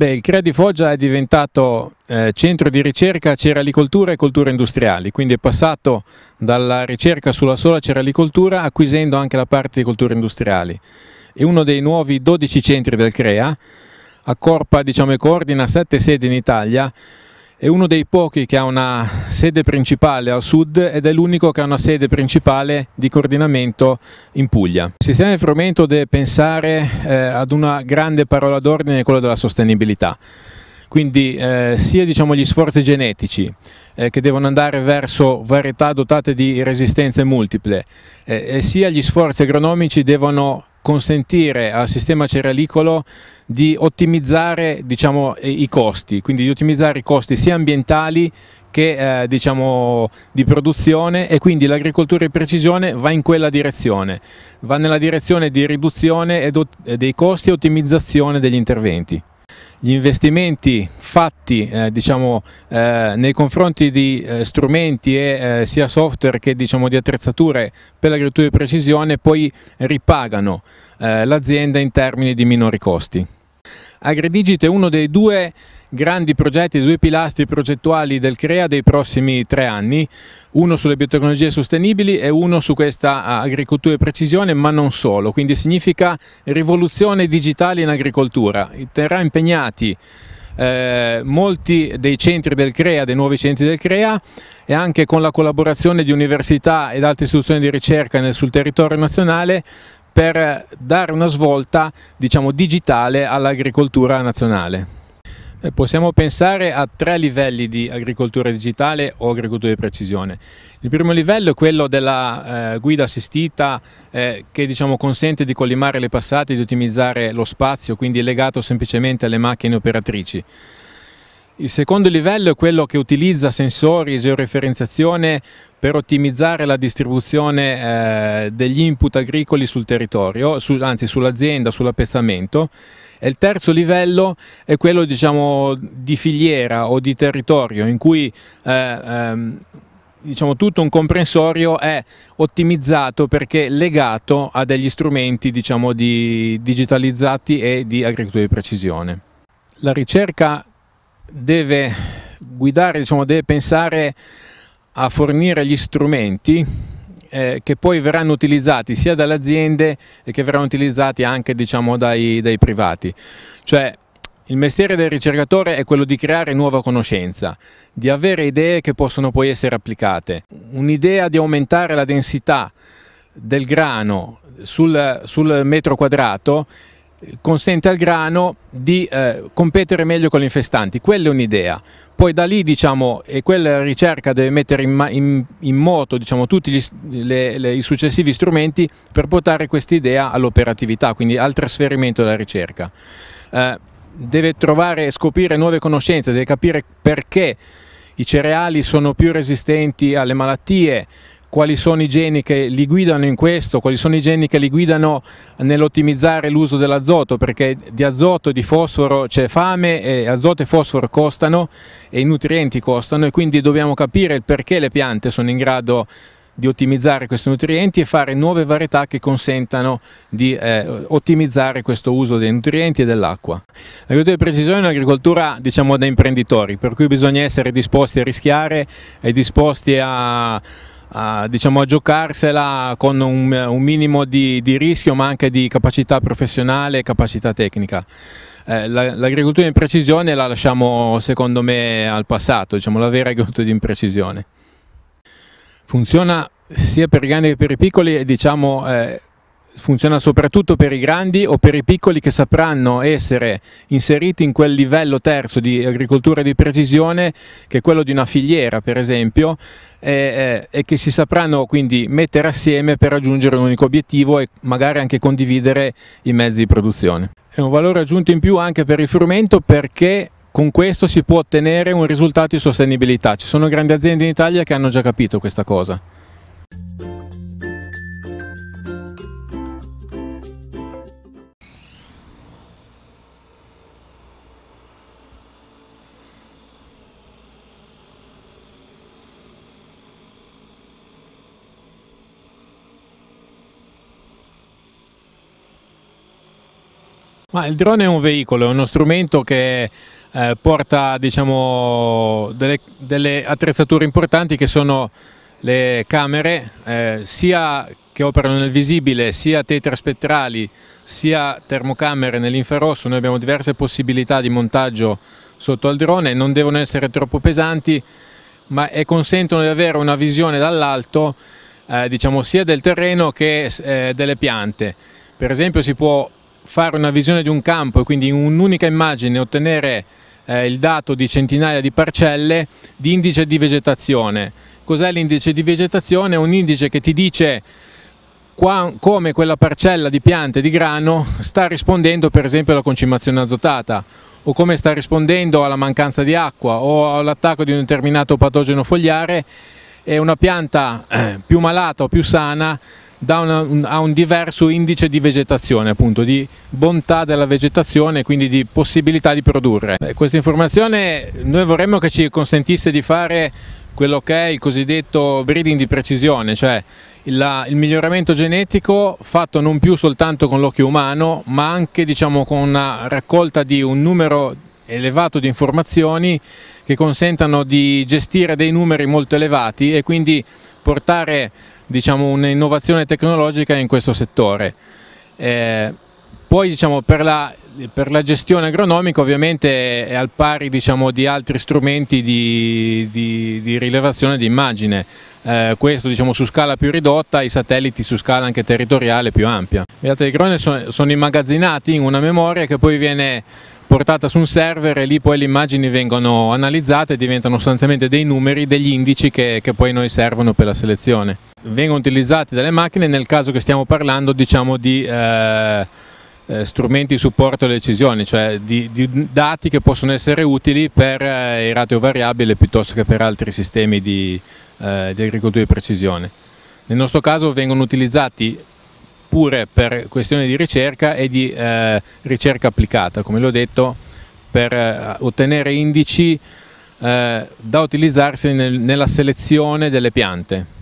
Beh, il Credi Foggia è diventato eh, centro di ricerca ceralicoltura e colture industriali, quindi è passato dalla ricerca sulla sola ceralicoltura acquisendo anche la parte di colture industriali. È uno dei nuovi 12 centri del CREA, accorpa diciamo, e coordina 7 sedi in Italia è uno dei pochi che ha una sede principale al sud ed è l'unico che ha una sede principale di coordinamento in Puglia. Il sistema di frumento deve pensare eh, ad una grande parola d'ordine, quella della sostenibilità quindi eh, sia diciamo, gli sforzi genetici eh, che devono andare verso varietà dotate di resistenze multiple eh, sia gli sforzi agronomici devono consentire al sistema cerealicolo di ottimizzare diciamo, i costi, quindi di ottimizzare i costi sia ambientali che eh, diciamo, di produzione e quindi l'agricoltura di precisione va in quella direzione, va nella direzione di riduzione dei costi e ottimizzazione degli interventi gli investimenti fatti eh, diciamo, eh, nei confronti di eh, strumenti e eh, sia software che diciamo, di attrezzature per l'agricoltura di precisione poi ripagano eh, l'azienda in termini di minori costi. Agridigit è uno dei due grandi progetti, due pilastri progettuali del CREA dei prossimi tre anni, uno sulle biotecnologie sostenibili e uno su questa agricoltura e precisione, ma non solo, quindi significa rivoluzione digitale in agricoltura. Terrà impegnati eh, molti dei centri del CREA, dei nuovi centri del CREA e anche con la collaborazione di università ed altre istituzioni di ricerca nel, sul territorio nazionale per dare una svolta diciamo, digitale all'agricoltura nazionale. Eh, possiamo pensare a tre livelli di agricoltura digitale o agricoltura di precisione. Il primo livello è quello della eh, guida assistita eh, che diciamo, consente di collimare le passate e di ottimizzare lo spazio, quindi legato semplicemente alle macchine operatrici. Il secondo livello è quello che utilizza sensori e georeferenziazione per ottimizzare la distribuzione eh, degli input agricoli sul territorio, su, anzi sull'azienda, sull'appezzamento. E il terzo livello è quello diciamo, di filiera o di territorio in cui eh, ehm, diciamo, tutto un comprensorio è ottimizzato perché legato a degli strumenti diciamo, di digitalizzati e di agricoltura di precisione. La ricerca deve guidare, diciamo, deve pensare a fornire gli strumenti eh, che poi verranno utilizzati sia dalle aziende e che verranno utilizzati anche diciamo, dai, dai privati. Cioè, il mestiere del ricercatore è quello di creare nuova conoscenza, di avere idee che possono poi essere applicate. Un'idea di aumentare la densità del grano sul, sul metro quadrato consente al grano di eh, competere meglio con gli infestanti, quella è un'idea. Poi da lì diciamo, e quella ricerca deve mettere in, in, in moto diciamo, tutti gli, le, le, i successivi strumenti per portare questa idea all'operatività, quindi al trasferimento della ricerca. Eh, deve trovare e scoprire nuove conoscenze, deve capire perché i cereali sono più resistenti alle malattie, quali sono i geni che li guidano in questo, quali sono i geni che li guidano nell'ottimizzare l'uso dell'azoto, perché di azoto e di fosforo c'è fame, e azoto e fosforo costano e i nutrienti costano e quindi dobbiamo capire il perché le piante sono in grado di ottimizzare questi nutrienti e fare nuove varietà che consentano di eh, ottimizzare questo uso dei nutrienti e dell'acqua. L'agricoltura di precisione è un'agricoltura diciamo da imprenditori, per cui bisogna essere disposti a rischiare e disposti a a, diciamo, a giocarsela con un, un minimo di, di, rischio ma anche di capacità professionale e capacità tecnica. Eh, l'agricoltura in precisione la lasciamo secondo me al passato, diciamo, la vera agricoltura di imprecisione. Funziona sia per i grandi che per i piccoli e diciamo, eh, funziona soprattutto per i grandi o per i piccoli che sapranno essere inseriti in quel livello terzo di agricoltura di precisione che è quello di una filiera per esempio e, e che si sapranno quindi mettere assieme per raggiungere un unico obiettivo e magari anche condividere i mezzi di produzione. È un valore aggiunto in più anche per il frumento perché con questo si può ottenere un risultato di sostenibilità. Ci sono grandi aziende in Italia che hanno già capito questa cosa. Ma il drone è un veicolo, è uno strumento che eh, porta diciamo, delle, delle, attrezzature importanti che sono le camere, eh, sia che operano nel visibile, sia tetraspettrali, sia termocamere nell'infrarosso. Noi abbiamo diverse possibilità di montaggio sotto al drone, non devono essere troppo pesanti ma, e eh, consentono di avere una visione dall'alto eh, diciamo, sia del terreno che eh, delle piante. Per esempio si può fare una visione di un campo e quindi in un'unica immagine ottenere eh, il dato di centinaia di parcelle di indice di vegetazione. Cos'è l'indice di vegetazione? È un indice che ti dice qua, come quella parcella di piante di grano sta rispondendo per esempio alla concimazione azotata o come sta rispondendo alla mancanza di acqua o all'attacco di un determinato patogeno fogliare e una pianta eh, più malata o più sana una, un, ha un diverso indice di vegetazione, appunto, di bontà della vegetazione e quindi di possibilità di produrre. Questa informazione noi vorremmo che ci consentisse di fare quello che è il cosiddetto breeding di precisione, cioè il, il miglioramento genetico fatto non più soltanto con l'occhio umano, ma anche diciamo, con una raccolta di un numero elevato di informazioni che consentano di gestire dei numeri molto elevati e quindi portare diciamo, un'innovazione tecnologica in questo settore. Eh, poi diciamo, per la per la gestione agronomica ovviamente è al pari diciamo, di altri strumenti di, di, di rilevazione di immagine, eh, questo diciamo, su scala più ridotta, i satelliti su scala anche territoriale più ampia. I dati di Grone sono, sono immagazzinati in una memoria che poi viene portata su un server e lì poi le immagini vengono analizzate e diventano sostanzialmente dei numeri, degli indici che, che poi noi servono per la selezione. Vengono utilizzati dalle macchine nel caso che stiamo parlando diciamo, di... Eh, eh, strumenti di supporto alle decisioni, cioè di, di, dati che possono essere utili per eh, il ratio variabile piuttosto che per altri sistemi di, eh, di agricoltura di precisione. Nel nostro caso vengono utilizzati pure per questioni di ricerca e di eh, ricerca applicata, come l'ho detto, per eh, ottenere indici eh, da utilizzarsi nel, nella selezione delle piante.